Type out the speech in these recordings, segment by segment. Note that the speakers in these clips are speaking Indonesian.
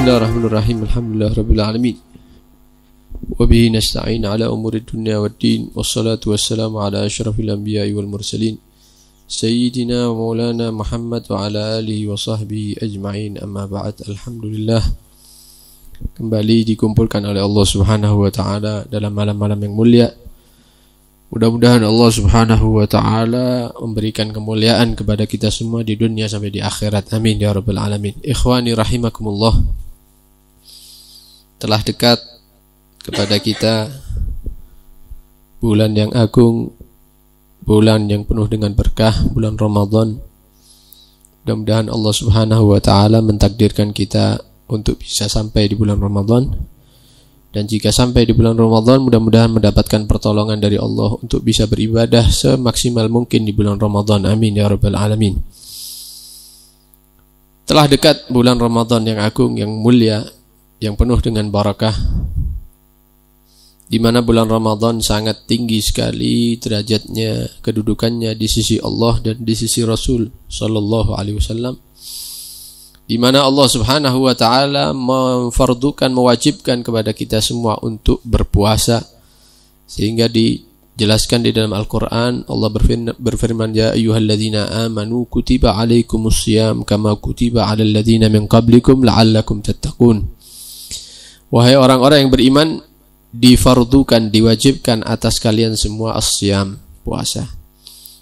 بسم الله الرحمن الرحيم الحمد لله رب العالمين وبه نستعين على أمور الدنيا والدين والصلاة والسلام على أشرف الأنبياء والمرسلين سيدنا ومولانا محمد وعلى آله وصحبه أجمعين أما بعد kembali dikumpulkan oleh Allah Subhanahu wa taala dalam malam-malam yang mulia. Mudah-mudahan Allah Subhanahu wa taala memberikan kemuliaan kepada kita semua di dunia sampai di akhirat. Amin ya rabbal alamin. Ikhwani rahimakumullah telah dekat kepada kita bulan yang agung, bulan yang penuh dengan berkah, bulan Ramadan. Mudah-mudahan Allah Subhanahu wa taala mentakdirkan kita untuk bisa sampai di bulan Ramadan. Dan jika sampai di bulan Ramadan, mudah-mudahan mendapatkan pertolongan dari Allah untuk bisa beribadah semaksimal mungkin di bulan Ramadan. Amin ya rabbal alamin. Telah dekat bulan Ramadan yang agung, yang mulia, yang penuh dengan barakah di mana bulan Ramadan sangat tinggi sekali derajatnya, kedudukannya di sisi Allah dan di sisi Rasul sallallahu alaihi wasallam. Di mana Allah Subhanahu wa taala memfardukan, mewajibkan kepada kita semua untuk berpuasa sehingga dijelaskan di dalam Al-Qur'an Allah berfirman, ya ayyuhalladzina amanu kutiba alaikumus syiyam kama kutiba alal ladzina min qablikum la'allakum tattaqun. Wahai orang-orang yang beriman, difardukan, diwajibkan atas kalian semua asyam, puasa.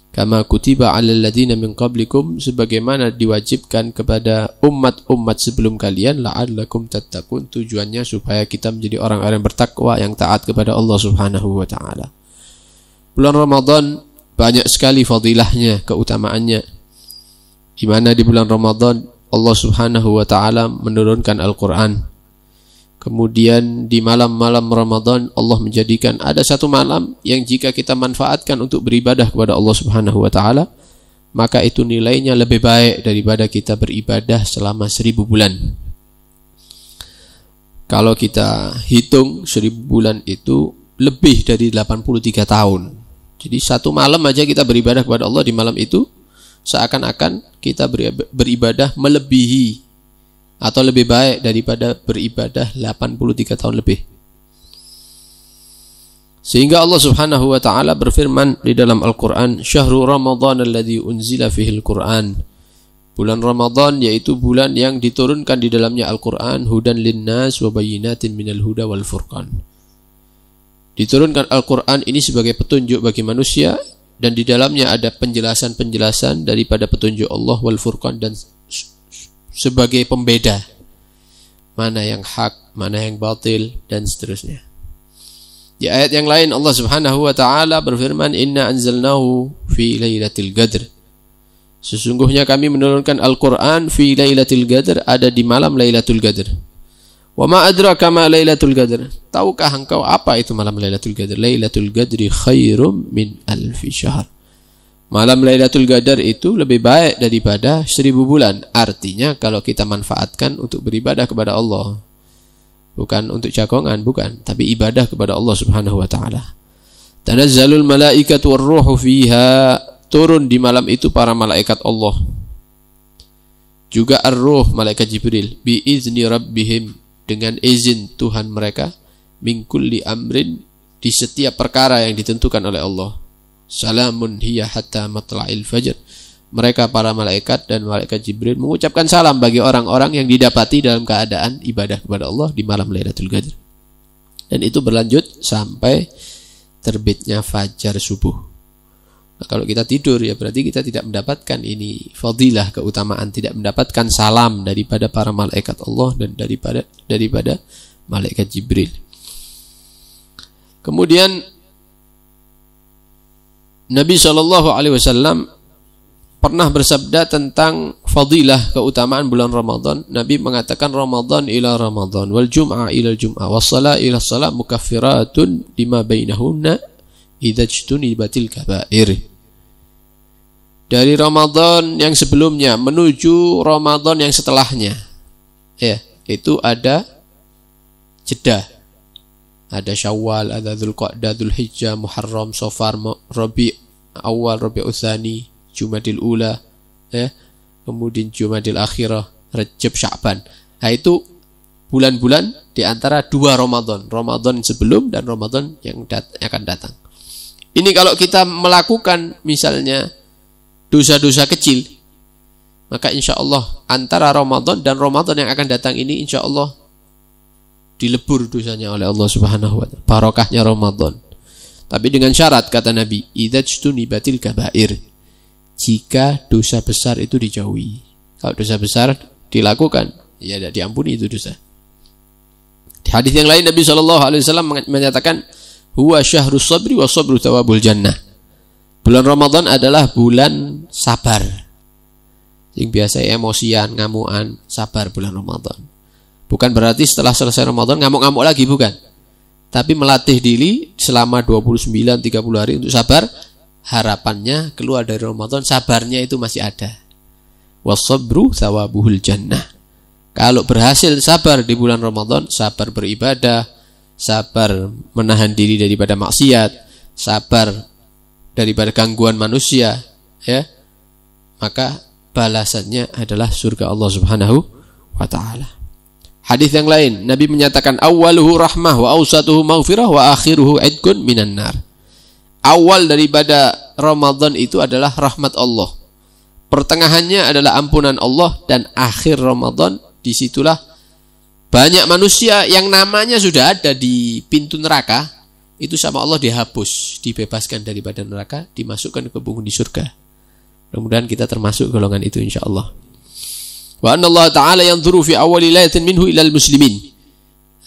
Kama kutiba alal ladina min qablikum sebagaimana diwajibkan kepada umat-umat sebelum kalian la'allakum tattaqun tujuannya supaya kita menjadi orang-orang yang bertakwa yang taat kepada Allah Subhanahu wa taala. Bulan Ramadan banyak sekali fadilahnya, keutamaannya. Di mana di bulan Ramadan Allah Subhanahu wa taala menurunkan Al-Qur'an Kemudian di malam-malam Ramadan Allah menjadikan ada satu malam yang jika kita manfaatkan untuk beribadah kepada Allah Subhanahu wa taala maka itu nilainya lebih baik daripada kita beribadah selama seribu bulan. Kalau kita hitung seribu bulan itu lebih dari 83 tahun. Jadi satu malam aja kita beribadah kepada Allah di malam itu seakan-akan kita beribadah melebihi atau lebih baik daripada beribadah 83 tahun lebih. Sehingga Allah Subhanahu wa taala berfirman di dalam Al-Qur'an, "Syahrul Ramadan alladhi unzila fihi Al-Qur'an." Bulan Ramadan yaitu bulan yang diturunkan di dalamnya Al-Qur'an hudan linnas wa bayyinatin minal huda wal furqan. Diturunkan Al-Qur'an ini sebagai petunjuk bagi manusia dan di dalamnya ada penjelasan-penjelasan daripada petunjuk Allah wal furqan dan sebagai pembeda mana yang hak, mana yang batil dan seterusnya. Di ayat yang lain Allah Subhanahu wa taala berfirman inna anzalnahu fi lailatul qadr. Sesungguhnya kami menurunkan Al-Qur'an fi lailatul qadr ada di malam Lailatul Qadar. Wa ma adraka ma Lailatul Qadr. Tahukah engkau apa itu malam Lailatul Qadar? Lailatul Qadri khairum min alfi syahr. Malam Lailatul Qadar itu lebih baik daripada seribu bulan. Artinya kalau kita manfaatkan untuk beribadah kepada Allah. Bukan untuk cakongan, bukan. Tapi ibadah kepada Allah subhanahu wa ta'ala. Tanazzalul malaikat warruhu fiha. Turun di malam itu para malaikat Allah. Juga arroh malaikat Jibril. bi Biizni rabbihim. Dengan izin Tuhan mereka. Mingkulli amrin. Di setiap perkara yang ditentukan oleh Allah Salamun hiya hatta matla'il fajr. Mereka para malaikat dan malaikat Jibril mengucapkan salam bagi orang-orang yang didapati dalam keadaan ibadah kepada Allah di malam Lailatul Qadar. Dan itu berlanjut sampai terbitnya fajar subuh. Nah, kalau kita tidur ya berarti kita tidak mendapatkan ini fadilah keutamaan, tidak mendapatkan salam daripada para malaikat Allah dan daripada daripada malaikat Jibril. Kemudian Nabi Shallallahu Alaihi Wasallam pernah bersabda tentang fadilah keutamaan bulan Ramadan. Nabi mengatakan Ramadan ila Ramadan wal Jum'a ila Jum'ah wal salat ila salat mukaffiratun lima bainahunna idza kaba'ir. Dari Ramadan yang sebelumnya menuju Ramadan yang setelahnya. Ya, itu ada jeda ada Syawal, ada Dzulqa'dah, Dzulhijjah, Muharram, Safar, Rabi, Awal, Rabi Utsani, Jumadil Ula, ya. Kemudian Jumadil Akhirah, Rajab, Sya'ban. Nah, itu bulan-bulan di antara dua Ramadan, Ramadan sebelum dan Ramadan yang dat akan datang. Ini kalau kita melakukan misalnya dosa-dosa kecil, maka insya Allah antara Ramadan dan Ramadan yang akan datang ini insya Allah dilebur dosanya oleh Allah Subhanahu wa taala. Barokahnya Ramadan. Tapi dengan syarat kata Nabi, batil kabair. Jika dosa besar itu dijauhi. Kalau dosa besar dilakukan, ya tidak diampuni itu dosa. Di hadis yang lain Nabi Shallallahu alaihi wasallam menyatakan, "Huwa syahrus sabri wa sabru tawabul jannah." Bulan Ramadan adalah bulan sabar. Yang biasa emosian, ngamuan, sabar bulan Ramadan. Bukan berarti setelah selesai Ramadan ngamuk-ngamuk lagi bukan. Tapi melatih diri selama 29 30 hari untuk sabar, harapannya keluar dari Ramadan sabarnya itu masih ada. Wasabru sawabuhul jannah. Kalau berhasil sabar di bulan Ramadan, sabar beribadah, sabar menahan diri daripada maksiat, sabar daripada gangguan manusia, ya. Maka balasannya adalah surga Allah Subhanahu wa taala. Hadis yang lain, Nabi menyatakan awaluhu rahmah wa ausatuhu maufirah wa akhiruhu idkun minan nar. Awal daripada Ramadan itu adalah rahmat Allah. Pertengahannya adalah ampunan Allah dan akhir Ramadan disitulah banyak manusia yang namanya sudah ada di pintu neraka itu sama Allah dihapus, dibebaskan daripada neraka, dimasukkan ke bumi di surga. Mudah-mudahan kita termasuk golongan itu insya Allah. Wa anna Allah Ta'ala yang fi awal ilayatin minhu ilal muslimin.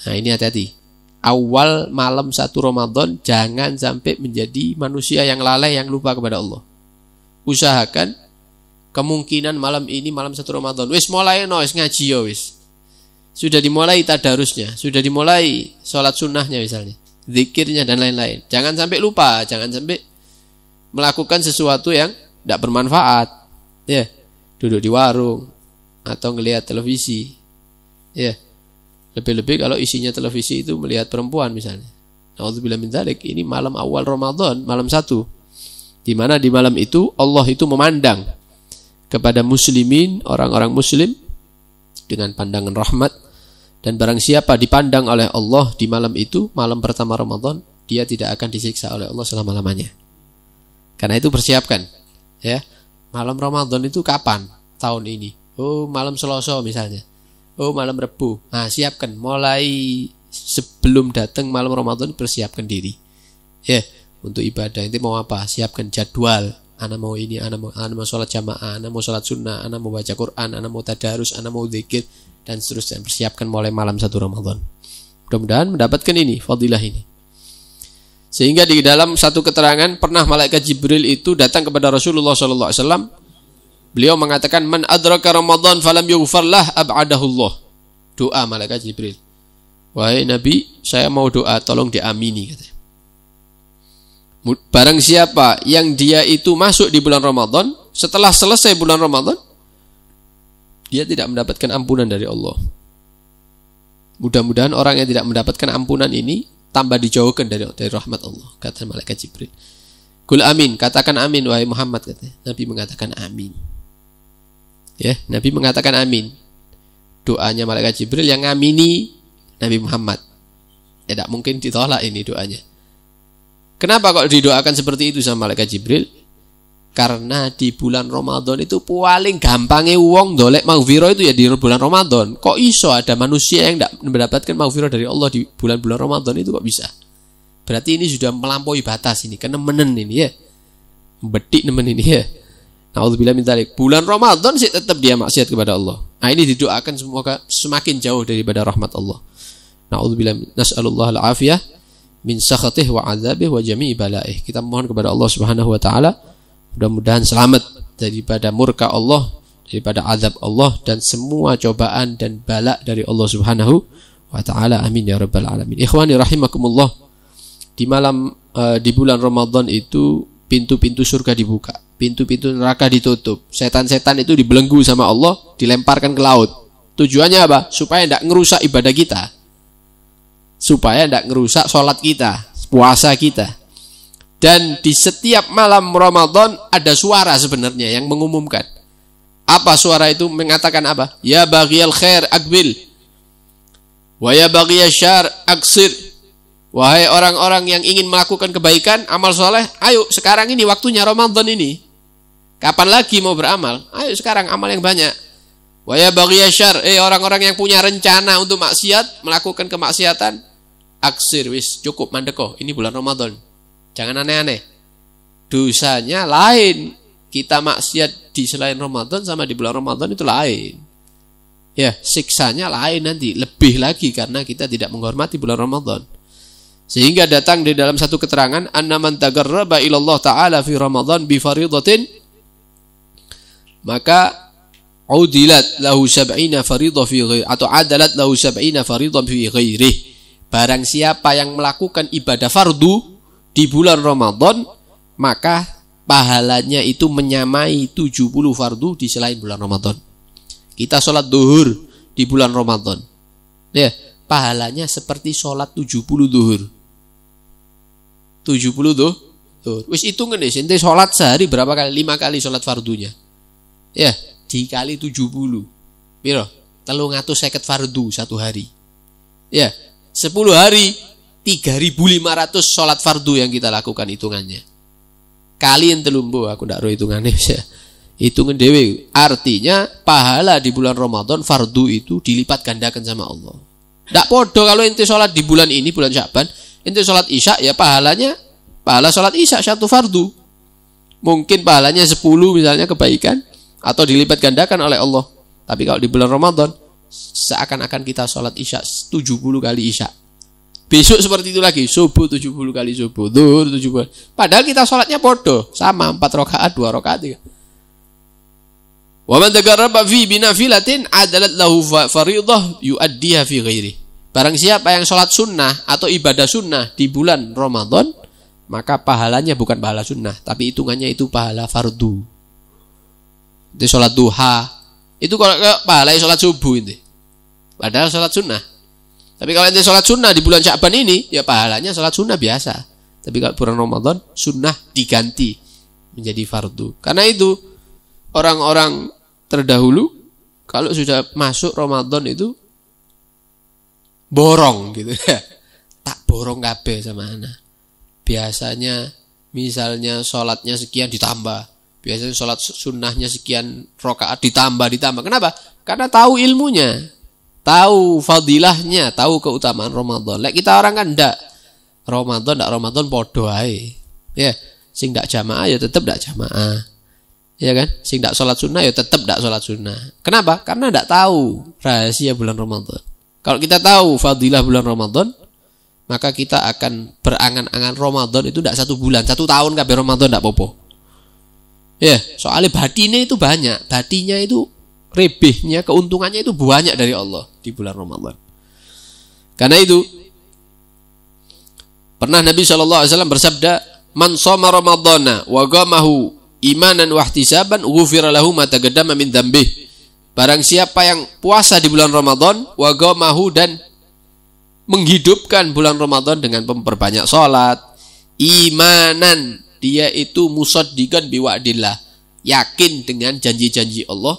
Nah ini hati-hati. Awal malam satu Ramadan jangan sampai menjadi manusia yang lalai yang lupa kepada Allah. Usahakan kemungkinan malam ini malam satu Ramadan. Wis mulai no, wis ngaji yo wis. Sudah dimulai tadarusnya, sudah dimulai sholat sunnahnya misalnya, zikirnya dan lain-lain. Jangan sampai lupa, jangan sampai melakukan sesuatu yang tidak bermanfaat. Ya, duduk di warung, atau ngelihat televisi. Ya. Lebih-lebih kalau isinya televisi itu melihat perempuan misalnya. Nauzubillah min dzalik, ini malam awal Ramadan, malam satu. Di mana di malam itu Allah itu memandang kepada muslimin, orang-orang muslim dengan pandangan rahmat dan barang siapa dipandang oleh Allah di malam itu, malam pertama Ramadan, dia tidak akan disiksa oleh Allah selama-lamanya. Karena itu persiapkan, ya. Malam Ramadan itu kapan? Tahun ini Oh, malam Selasa misalnya. Oh, malam Rebu. Nah, siapkan mulai sebelum datang malam Ramadan persiapkan diri. Ya, yeah, untuk ibadah itu mau apa? Siapkan jadwal. Anak mau ini, anak mau, anak mau sholat jamaah, anak mau sholat sunnah, anak mau baca Quran, anak mau tadarus, anak mau zikir, dan seterusnya. Persiapkan mulai malam satu Ramadan. Mudah-mudahan mendapatkan ini, fadilah ini. Sehingga di dalam satu keterangan pernah malaikat Jibril itu datang kepada Rasulullah SAW Beliau mengatakan man adraka Ramadan falam yughfar lah ab'adahullah. Doa malaikat Jibril. Wahai Nabi, saya mau doa, tolong diamini katanya. Barang siapa yang dia itu masuk di bulan Ramadan, setelah selesai bulan Ramadan, dia tidak mendapatkan ampunan dari Allah. Mudah-mudahan orang yang tidak mendapatkan ampunan ini tambah dijauhkan dari dari rahmat Allah, kata malaikat Jibril. Kul amin, katakan amin wahai Muhammad katanya. Nabi mengatakan amin. Ya, Nabi mengatakan amin. Doanya malaikat Jibril yang ngamini Nabi Muhammad. Ya, tidak mungkin ditolak ini doanya. Kenapa kok didoakan seperti itu sama malaikat Jibril? Karena di bulan Ramadan itu paling gampangnya uang dolek maghfirah itu ya di bulan Ramadan. Kok iso ada manusia yang tidak mendapatkan maghfirah dari Allah di bulan-bulan Ramadan itu kok bisa? Berarti ini sudah melampaui batas ini, karena menen ini ya. Betik nemen ini ya. Nauzubillah minta dzalik. Bulan Ramadan sih tetap dia maksiat kepada Allah. Nah, ini didoakan semoga semakin jauh daripada rahmat Allah. Nauzubillah al alafiyah min sakhatih wa azabih wa jami'i balaih. Kita mohon kepada Allah Subhanahu wa taala mudah-mudahan selamat daripada murka Allah, daripada azab Allah dan semua cobaan dan bala dari Allah Subhanahu wa taala. Amin ya rabbal alamin. Ikhwani rahimakumullah. Di malam eh, di bulan Ramadan itu pintu-pintu surga dibuka pintu-pintu neraka ditutup. Setan-setan itu dibelenggu sama Allah, dilemparkan ke laut. Tujuannya apa? Supaya tidak ngerusak ibadah kita. Supaya tidak ngerusak sholat kita, puasa kita. Dan di setiap malam Ramadan ada suara sebenarnya yang mengumumkan. Apa suara itu mengatakan apa? Ya al khair akbil. Wa ya baghiyal syar aksir. Wahai orang-orang yang ingin melakukan kebaikan, amal soleh, ayo sekarang ini waktunya Ramadan ini. Kapan lagi mau beramal? Ayo sekarang amal yang banyak. Waya bagi ya syar, eh orang-orang yang punya rencana untuk maksiat, melakukan kemaksiatan, aksir wis cukup mandekoh. Ini bulan Ramadan. Jangan aneh-aneh. Dosanya lain. Kita maksiat di selain Ramadan sama di bulan Ramadan itu lain. Ya, siksanya lain nanti, lebih lagi karena kita tidak menghormati bulan Ramadan. Sehingga datang di dalam satu keterangan anna man tagarraba ilallah taala fi Ramadan bi faridatin maka audilat lahu sab'ina faridah fi ghairi atau adalat lahu sab'ina faridah fi ghairi barang siapa yang melakukan ibadah fardu di bulan Ramadan maka pahalanya itu menyamai 70 fardu di selain bulan Ramadan kita sholat duhur di bulan Ramadan ya pahalanya seperti sholat 70 duhur 70 duhur Tuh, wis itu deh, sholat sehari berapa kali? Lima kali sholat fardunya. Ya, dikali 70. Piro? seket fardu satu hari. Ya, 10 hari 3500 sholat fardu yang kita lakukan hitungannya. Kalian telumbu aku ndak ro hitungannya hitungin ya, Hitungan dewe artinya pahala di bulan Ramadan fardu itu dilipat gandakan sama Allah. Ndak podo kalau inti sholat di bulan ini bulan Syaban, inti sholat Isya ya pahalanya pahala sholat Isya satu fardu. Mungkin pahalanya 10 misalnya kebaikan, atau dilipat gandakan oleh Allah. Tapi kalau di bulan Ramadan seakan-akan kita sholat isya 70 kali isya. Besok seperti itu lagi, subuh 70 kali subuh, dur 70. Padahal kita sholatnya bodoh, sama 4 rakaat, 2 rakaat, 3. Wa man tagarraba fi binafilatin adalat lahu fariidhah yuaddiha fi ghairi. Barang siapa yang sholat sunnah atau ibadah sunnah di bulan Ramadan, maka pahalanya bukan pahala sunnah, tapi hitungannya itu pahala fardu itu sholat duha itu kalau ke pahala sholat subuh ini padahal sholat sunnah tapi kalau ente sholat sunnah di bulan syaban ini ya pahalanya sholat sunnah biasa tapi kalau bulan Ramadan sunnah diganti menjadi fardu karena itu orang-orang terdahulu kalau sudah masuk Ramadan itu borong gitu ya tak borong kabeh sama anak biasanya misalnya sholatnya sekian ditambah Biasanya sholat sunnahnya sekian rokaat ditambah ditambah. Kenapa? Karena tahu ilmunya, tahu fadilahnya, tahu keutamaan Ramadan. Lek kita orang kan ndak Ramadan ndak Ramadan podoai Ya, sing ndak jamaah ya tetap ndak jamaah. Ya kan? Sing ndak sholat sunnah ya tetap ndak sholat sunnah. Kenapa? Karena ndak tahu rahasia bulan Ramadan. Kalau kita tahu fadilah bulan Ramadan, maka kita akan berangan-angan Ramadan itu tidak satu bulan, satu tahun kabeh Ramadan tidak popo. Ya, soalnya batinnya itu banyak. Batinya itu rebihnya, keuntungannya itu banyak dari Allah di bulan Ramadan. Karena itu pernah Nabi Shallallahu alaihi wasallam bersabda, "Man soma Ramadana wa gamahu imanan wa ihtisaban, ghufira lahu ma taqaddama min dzambih." Barang siapa yang puasa di bulan Ramadan wa gamahu dan menghidupkan bulan Ramadan dengan memperbanyak salat, imanan dia itu musaddiqan biwa'dillah, yakin dengan janji-janji Allah,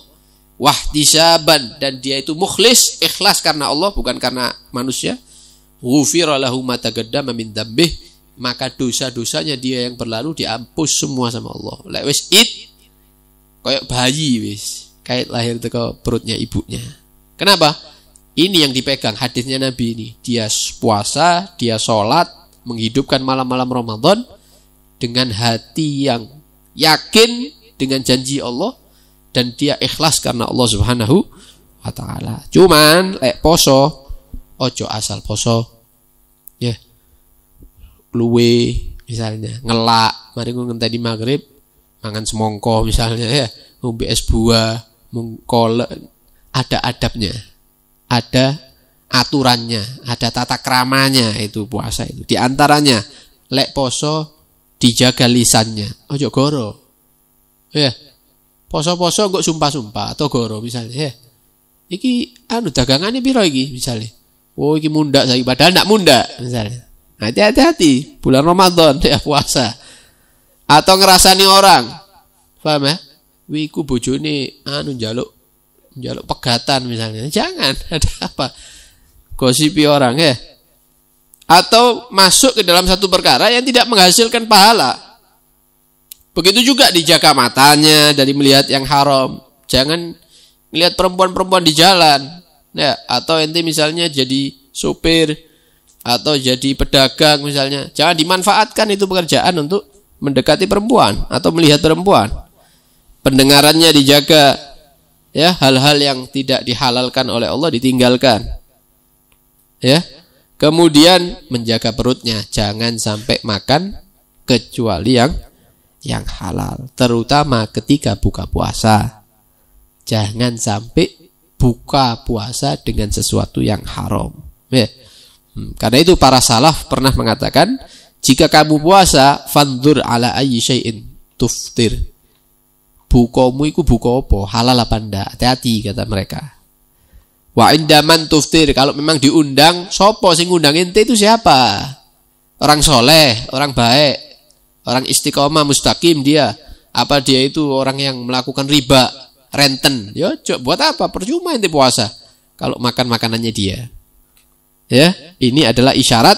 wahtisaban dan dia itu mukhlis, ikhlas karena Allah bukan karena manusia. Ghufira lahu ma taqaddama min dambih, maka dosa-dosanya dia yang berlalu diampus semua sama Allah. Lek wis it kayak bayi wis, kait lahir teko perutnya ibunya. Kenapa? Ini yang dipegang hadisnya Nabi ini. Dia puasa, dia sholat, menghidupkan malam-malam Ramadan, dengan hati yang yakin dengan janji Allah dan dia ikhlas karena Allah Subhanahu wa taala. Cuman lek poso ojo asal poso. Ya. Yeah. Luwe misalnya ngelak, mari ku ngenteni maghrib mangan semongko misalnya ya, ngombe es buah, mengkole ada adabnya. Ada aturannya, ada tata keramanya itu puasa itu. Di antaranya lek poso dijaga lisannya. Ojo goro. Ya. Yeah. Poso-poso kok sumpah-sumpah atau goro misalnya. Yeah. Iki anu dagangannya biro iki misalnya. Oh iki munda saya padahal ndak munda misalnya. Hati-hati bulan Ramadan ya puasa. Atau ngerasani orang. Paham ya? Wiku bujuni anu jaluk jaluk pegatan misalnya. Jangan, ada apa? Gosipi orang ya atau masuk ke dalam satu perkara yang tidak menghasilkan pahala. Begitu juga dijaga matanya dari melihat yang haram. Jangan melihat perempuan-perempuan di jalan. Ya, atau ente misalnya jadi supir atau jadi pedagang misalnya. Jangan dimanfaatkan itu pekerjaan untuk mendekati perempuan atau melihat perempuan. Pendengarannya dijaga. Ya, hal-hal yang tidak dihalalkan oleh Allah ditinggalkan. Ya. Kemudian menjaga perutnya, jangan sampai makan kecuali yang yang halal, terutama ketika buka puasa. Jangan sampai buka puasa dengan sesuatu yang haram. Ya. Hmm, karena itu para salaf pernah mengatakan, jika kamu puasa, fandur ala ayyi syai'in tuftir. Bukamu iku buka apa? Halal apa ndak? Hati-hati kata mereka. Wa indaman tuftir kalau memang diundang sopo sing ngundang ente itu siapa? Orang soleh, orang baik, orang istiqomah mustaqim dia. Apa dia itu orang yang melakukan riba, renten? Yo, ya, buat apa? Percuma ente puasa kalau makan makanannya dia. Ya, ini adalah isyarat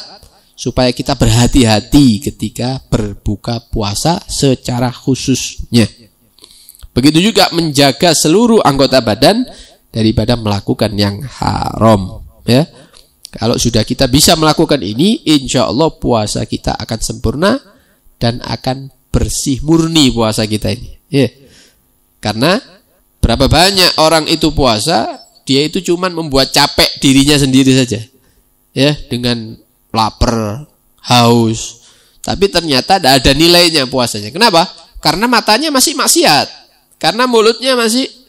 supaya kita berhati-hati ketika berbuka puasa secara khususnya. Begitu juga menjaga seluruh anggota badan daripada melakukan yang haram ya kalau sudah kita bisa melakukan ini insya Allah puasa kita akan sempurna dan akan bersih murni puasa kita ini ya karena berapa banyak orang itu puasa dia itu cuman membuat capek dirinya sendiri saja ya dengan lapar haus tapi ternyata tidak ada nilainya puasanya kenapa karena matanya masih maksiat karena mulutnya masih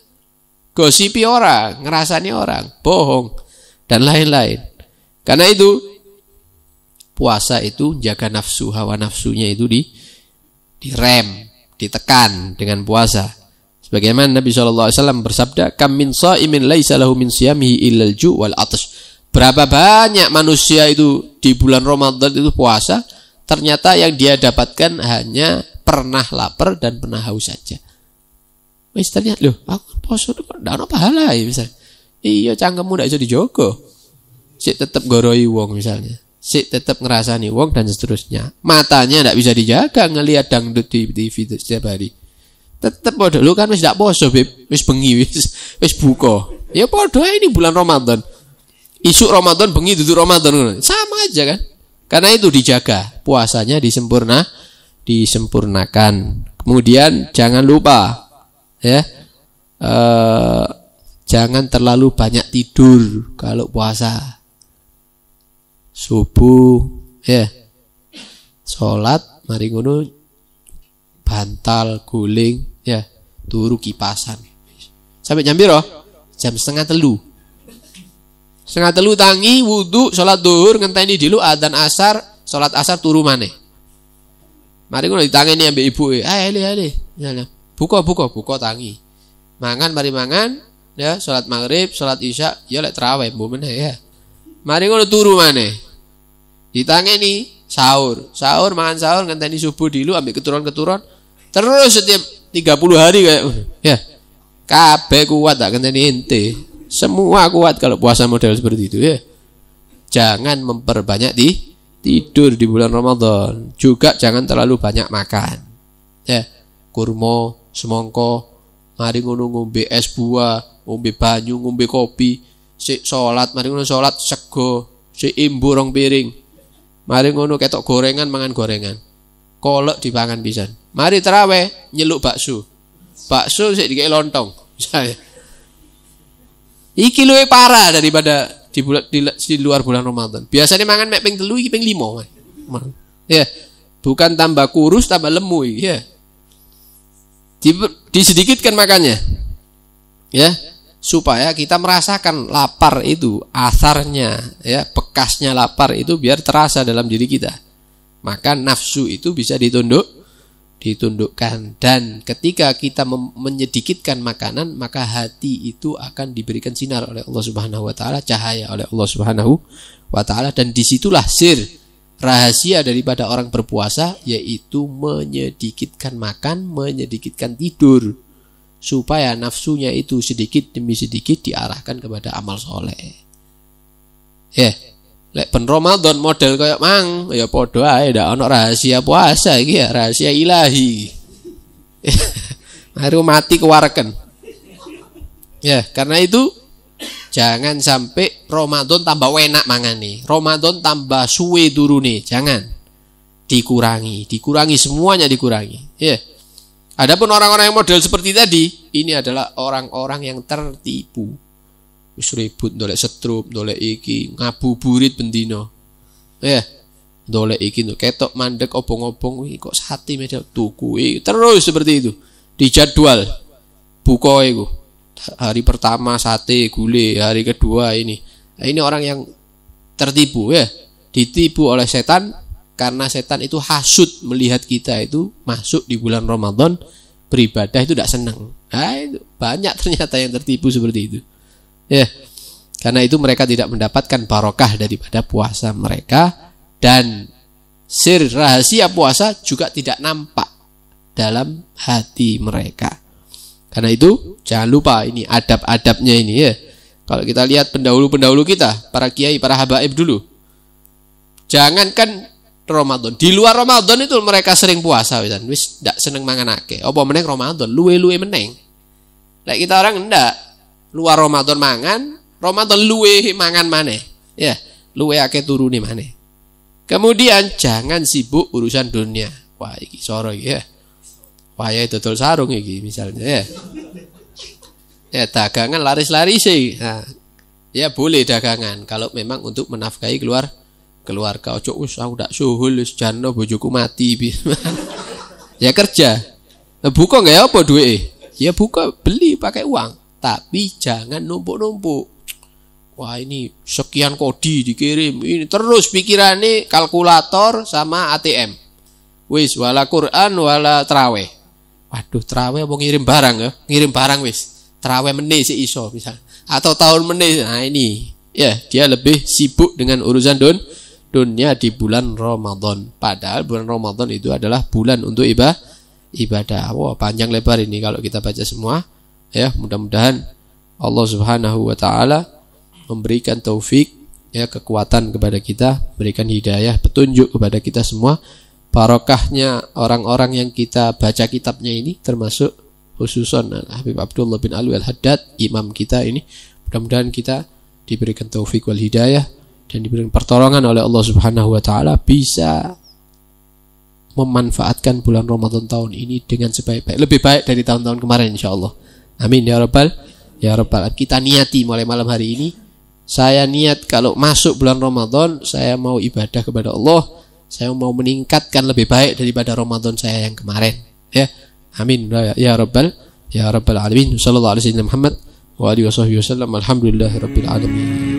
gosipi orang, ngerasani orang, bohong, dan lain-lain. Karena itu, puasa itu jaga nafsu, hawa nafsunya itu di direm, ditekan dengan puasa. Sebagaimana Nabi SAW bersabda, Kam min sa'imin laisa lahu min siyamihi illal ju' wal atas. Berapa banyak manusia itu di bulan Ramadan itu puasa, ternyata yang dia dapatkan hanya pernah lapar dan pernah haus saja. Wis ternyata lho, aku kan poso itu kok ndak ono pahala ya misalnya. Iya cangkemmu ndak bisa dijogo. si tetep goroi wong misalnya. si tetep ngerasani wong dan seterusnya. Matanya ndak bisa dijaga ngelihat dangdut di TV setiap hari. Tetep bodoh lu kan wis ndak poso, Beb. Wis bengi wis wis buka. Ya bodoh ini bulan Ramadan. Isu Ramadan bengi itu Ramadan sama aja kan. Karena itu dijaga, puasanya disempurna, disempurnakan. Kemudian jangan lupa ya eh, jangan terlalu banyak tidur kalau puasa subuh ya sholat mari ngono bantal guling ya turu kipasan sampai jam biro jam setengah telu setengah telu tangi wudhu sholat duhur ngenteni dulu adan asar sholat asar turu mana? mari ngono ditangani ambil ibu eh ale ale buka buka buka tangi mangan mari mangan ya salat maghrib salat isya ya lek terawih bu meneh ya mari ngono turu mana ditangeni sahur sahur mangan sahur ngenteni subuh dulu ambil keturun keturun terus setiap 30 hari kayak ya kabeh kuat tak ngenteni ente semua kuat kalau puasa model seperti itu ya jangan memperbanyak di tidur di bulan Ramadan juga jangan terlalu banyak makan ya kurma semongko mari ngono ngombe es buah ngombe banyu ngombe kopi Si salat mari ngono salat sego Si imbu piring mari ngono ketok gorengan mangan gorengan di pangan pisan mari teraweh nyeluk bakso bakso si dikek lontong misalnya iki luwe parah daripada di, bulan, di, di luar bulan Ramadan. Biasanya mangan mek ping telu iki ping 5. Ya. Bukan tambah kurus tambah lemu ya disedikitkan makannya ya supaya kita merasakan lapar itu asarnya ya bekasnya lapar itu biar terasa dalam diri kita maka nafsu itu bisa ditunduk ditundukkan dan ketika kita menyedikitkan makanan maka hati itu akan diberikan sinar oleh Allah Subhanahu wa taala cahaya oleh Allah Subhanahu wa taala dan disitulah sir rahasia daripada orang berpuasa yaitu menyedikitkan makan, menyedikitkan tidur supaya nafsunya itu sedikit demi sedikit diarahkan kepada amal soleh. Ya, yeah. lek pen Ramadan model kayak mang, ya podo ae ndak ono rahasia puasa iki ya, rahasia ilahi. Mari mati kewarken. Ya, yeah. karena itu Jangan sampai Ramadan tambah enak mangan nih. Ramadan tambah suwe nih, jangan. Dikurangi, dikurangi semuanya dikurangi. Ya. Yeah. Adapun orang-orang yang model seperti tadi, ini adalah orang-orang yang tertipu. Wis ribut ndolek setrum ndolek iki, ngabuburit bendino. Ya. Yeah. Ndolek iki tuh ketok mandek obong-obong kok sate medok tuku. Terus seperti itu. Dijadwal. Buka iku hari pertama sate gule hari kedua ini nah, ini orang yang tertipu ya ditipu oleh setan karena setan itu hasut melihat kita itu masuk di bulan Ramadan beribadah itu tidak senang nah, itu banyak ternyata yang tertipu seperti itu ya karena itu mereka tidak mendapatkan barokah daripada puasa mereka dan sir rahasia puasa juga tidak nampak dalam hati mereka karena itu jangan lupa ini adab-adabnya ini ya. Kalau kita lihat pendahulu-pendahulu kita, para kiai, para habaib dulu. Jangankan Ramadan. Di luar Ramadan itu mereka sering puasa wisan. Wis ndak seneng mangan akeh. Apa meneng Ramadan, luwe-luwe meneng. Lek kita orang ndak luar Ramadan mangan, Ramadan luwe mangan maneh. Ya, luwe akeh turune maneh. Kemudian jangan sibuk urusan dunia. Wah, iki soro ya itu dodol sarung iki misalnya ya. Ya dagangan laris-laris sih. Nah, ya boleh dagangan kalau memang untuk menafkahi keluar keluarga ojo us aku ndak suhul wis jano bojoku mati. ya kerja. Buka nggak ya apa duit? Ya buka beli pakai uang, tapi jangan numpuk-numpuk. Wah ini sekian kodi dikirim ini terus pikirannya kalkulator sama ATM. Wis wala Quran wala traweh. Aduh, trawe mau ngirim barang ya? Ngirim barang wis. Trawe meneh si iso misal. Atau tahun meneh. Nah ini ya dia lebih sibuk dengan urusan dun dunia di bulan Ramadan. Padahal bulan Ramadan itu adalah bulan untuk ibadah ibadah. Wah, wow, panjang lebar ini kalau kita baca semua. Ya, mudah-mudahan Allah Subhanahu wa taala memberikan taufik ya kekuatan kepada kita, berikan hidayah, petunjuk kepada kita semua barokahnya orang-orang yang kita baca kitabnya ini termasuk khususon Habib Abdullah bin Alwi Al-Haddad imam kita ini mudah-mudahan kita diberikan taufik wal hidayah dan diberikan pertolongan oleh Allah Subhanahu wa taala bisa memanfaatkan bulan Ramadan tahun ini dengan sebaik-baik lebih baik dari tahun-tahun kemarin insya Allah amin ya rabbal ya rabbal kita niati mulai malam hari ini saya niat kalau masuk bulan Ramadan saya mau ibadah kepada Allah saya mau meningkatkan lebih baik daripada Ramadan saya yang kemarin. Ya. Amin. Ya Rabbal Ya Rabbal Alamin. Sallallahu alaihi wasallam Muhammad wa alihi wasallam. Alhamdulillahirabbil alamin.